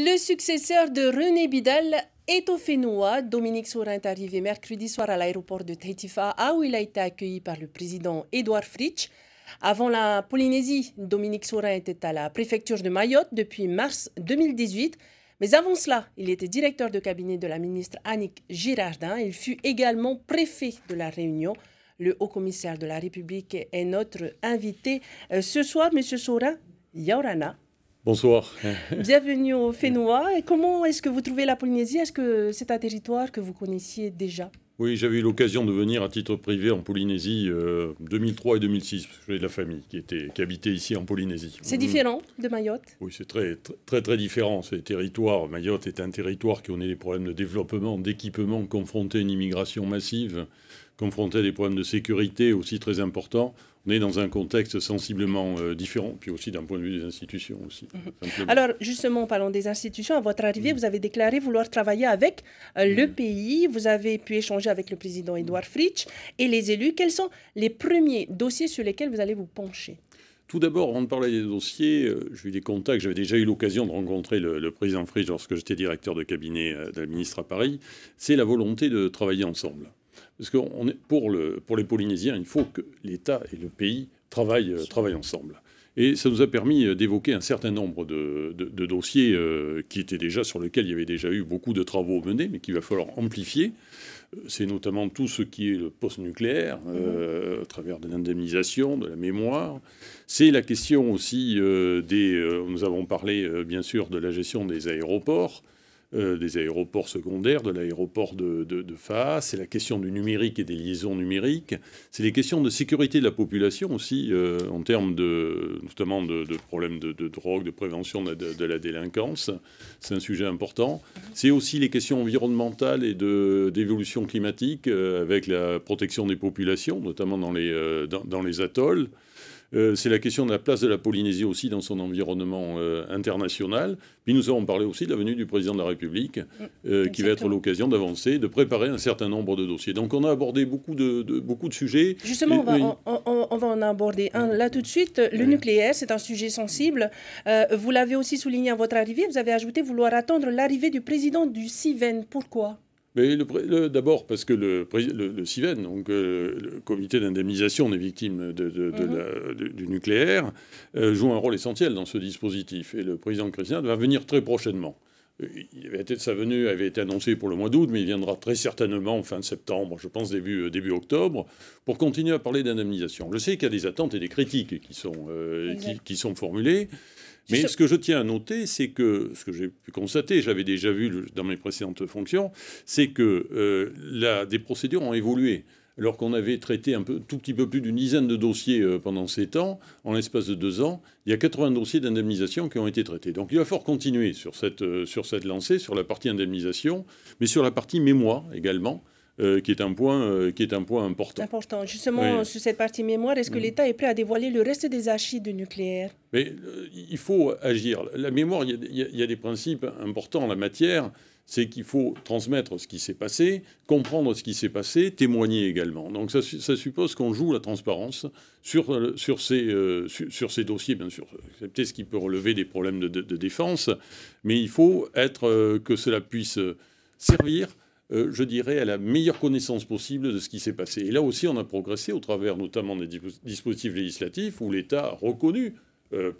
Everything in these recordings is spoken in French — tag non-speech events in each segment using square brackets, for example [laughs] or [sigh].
Le successeur de René Bidal est au Fénois. Dominique Saurin est arrivé mercredi soir à l'aéroport de Taitifa, où il a été accueilli par le président Édouard Fritsch. Avant la Polynésie, Dominique Saurin était à la préfecture de Mayotte depuis mars 2018. Mais avant cela, il était directeur de cabinet de la ministre Annick Girardin. Il fut également préfet de la Réunion. Le haut-commissaire de la République est notre invité euh, ce soir, Monsieur Saurin, Yaurana. Bonsoir. [laughs] Bienvenue au Fénois. Et comment est-ce que vous trouvez la Polynésie Est-ce que c'est un territoire que vous connaissiez déjà Oui, j'avais eu l'occasion de venir à titre privé en Polynésie 2003 euh, et 2006. j'ai de la famille qui, était, qui habitait ici en Polynésie. C'est mm. différent de Mayotte Oui, c'est très, très, très, différent. ces territoires. Mayotte est un territoire qui connaît des problèmes de développement, d'équipement, confronté à une immigration massive confronté à des problèmes de sécurité aussi très importants. On est dans un contexte sensiblement euh, différent, puis aussi d'un point de vue des institutions aussi. Mhm. Alors justement, parlant des institutions. À votre arrivée, vous avez déclaré vouloir travailler avec euh, le mhm. pays. Vous avez pu échanger avec le président Edouard mhm. Fritsch et les élus. Quels sont les premiers dossiers sur lesquels vous allez vous pencher tout d'abord, on parlait des dossiers, euh, j'ai eu des contacts. J'avais déjà eu l'occasion de rencontrer le, le président Fritsch lorsque j'étais directeur de cabinet d'un ministre à Paris. C'est la volonté de travailler ensemble. Parce que pour, les Polynésiens, il faut que l'État et le pays travaillent, euh, ensemble. Et ça nous a permis euh, d'évoquer un certain nombre de, dossiers euh, qui étaient déjà sur lesquels il y avait déjà eu beaucoup de travaux menés, mais qu'il va falloir amplifier. C'est notamment tout ce qui est le post-nucléaire, mm-hmm. à travers de l'indemnisation, de la mémoire. C'est la question aussi des. nous avons parlé, bien sûr, de la gestion des aéroports. Euh, des aéroports secondaires, de l'aéroport de, de, c'est la question du numérique et des liaisons numériques, c'est les questions de sécurité de la population aussi, euh, en termes de, notamment de, problèmes de, drogue, de prévention de, la délinquance, c'est un sujet important. C'est aussi les questions environnementales et d'évolution climatique, euh, avec la protection des populations, notamment dans les, dans les atolls. Euh, c'est la question de la place de la Polynésie aussi dans son environnement euh, international. Puis nous avons parlé aussi de la venue du président de la République, mm, euh, qui va être l'occasion d'avancer, de préparer un certain nombre de dossiers. Donc on a abordé beaucoup de, beaucoup de sujets. Justement, on, va, en aborder un là tout de suite. Le nucléaire, c'est un sujet sensible. vous l'avez aussi souligné à votre arrivée. Vous avez ajouté vouloir attendre l'arrivée du président du CIVEN. Pourquoi d'abord, parce que le, CIVEN, donc euh, le comité d'indemnisation des victimes mhm. du, nucléaire, euh, joue un rôle essentiel dans ce dispositif. Et le président Christian va venir très prochainement il avait été, sa venue avait été annoncée pour le mois d'août, mais il viendra très certainement fin septembre, je pense euh, début, octobre, pour continuer à parler d'indemnisation. Je sais qu'il y a des attentes et des critiques qui sont, euh, formulées, mais ce que je tiens à noter, c'est que, ce que j'ai pu constater, j'avais déjà vu dans mes précédentes fonctions, c'est que euh, des procédures ont évolué alors qu'on avait traité un peu, tout petit peu plus d'une dizaine de dossiers euh, pendant ces temps, en l'espace de deux ans, il y a 80 dossiers d'indemnisation qui ont été traités. Donc il va falloir continuer sur cette, euh, sur cette lancée, sur la partie indemnisation, mais sur la partie mémoire également. Euh, qui, est un point, qui est un point important. Important. Justement, sur cette partie mémoire, est-ce que mm. l'État est prêt à dévoiler le reste des archives du nucléaire Mais il faut agir. La mémoire, il il y, a des principes importants en la matière c'est qu'il faut transmettre ce qui s'est passé, comprendre ce qui s'est passé, témoigner également. Donc ça, suppose qu'on joue la transparence sur, euh, sur, ces, euh, sur, ces dossiers, bien sûr, excepté ce qui peut relever des problèmes de, défense, mais il faut être euh, que cela puisse servir. je dirais, à la meilleure connaissance possible de ce qui s'est passé. Et là aussi, on a progressé au travers notamment des dispositifs législatifs où l'État a reconnu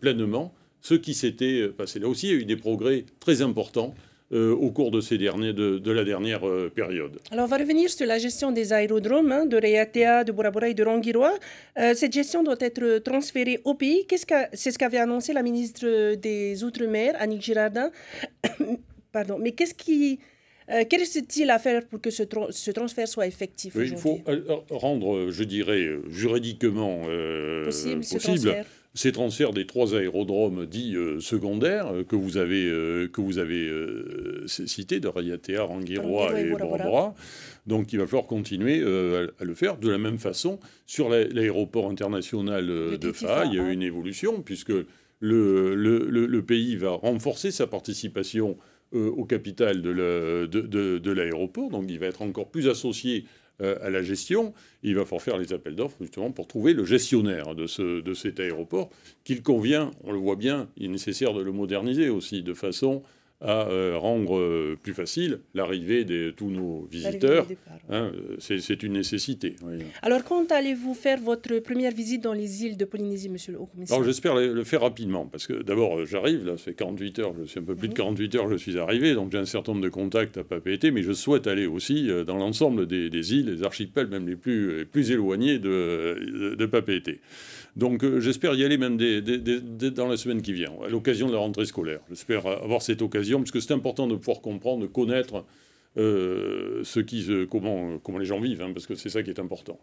pleinement ce qui s'était passé. Là aussi, il y a eu des progrès très importants euh, au cours de, ces derniers, de, la dernière euh, période. Alors, on va revenir sur la gestion des aérodromes hein, de Réatea, de Burabura et de Rangiroa. Euh, cette gestion doit être transférée au pays. C'est -ce, ce qu'avait annoncé la ministre des Outre-mer, Annick Girardin. [coughs] Pardon, mais qu'est-ce qui euh, Qu'est-ce qu'il il à faire pour que ce, transfert soit effectif aujourd'hui Il faut euh, euh, rendre, je dirais, juridiquement possible, ces transferts des trois aérodromes dits secondaires que vous avez, que vous avez cités, de Rayatea, Rangiroa et, et Donc il va falloir continuer à le faire. De la même façon, sur l'aéroport international de Fa, il y a eu une évolution, puisque le, le pays va renforcer sa participation euh, au capital de l'aéroport, donc il va être encore plus associé euh, à la gestion. Il va falloir faire les appels d'offres justement pour trouver le gestionnaire de, de cet aéroport qu'il convient, on le voit bien, il est nécessaire de le moderniser aussi de façon à euh, rendre euh, plus facile l'arrivée de tous nos visiteurs. Hein, euh, c'est une nécessité. Alors, quand allez-vous faire votre première visite dans les îles de Polynésie, monsieur le haut-commissaire j'espère le faire rapidement, parce que d'abord, j'arrive, là, c'est 48 heures, je suis un peu plus de 48 mhm. heures, je suis arrivé, donc j'ai un certain nombre de contacts à Papeter, mais je souhaite aller aussi dans l'ensemble des, îles, les archipels, même les plus, plus éloignés de, de, Donc j'espère y aller même des, dans la semaine qui vient, à l'occasion de la rentrée scolaire. J'espère avoir cette occasion parce que c'est important de pouvoir comprendre, de connaître euh, ce comment, comment les gens vivent, hein, parce que c'est ça qui est important.